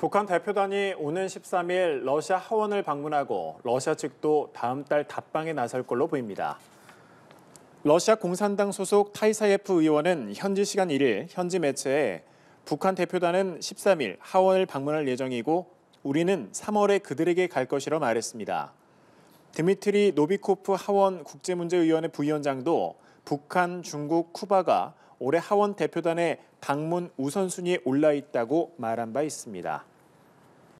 북한 대표단이 오는 13일 러시아 하원을 방문하고 러시아 측도 다음 달 답방에 나설 걸로 보입니다. 러시아 공산당 소속 타이사예프 의원은 현지 시간 1일 현지 매체에 북한 대표단은 13일 하원을 방문할 예정이고 우리는 3월에 그들에게 갈 것이라 말했습니다. 드미트리 노비코프 하원 국제문제위원회 부위원장도 북한, 중국, 쿠바가 올해 하원 대표단의 방문 우선순위에 올라 있다고 말한 바 있습니다.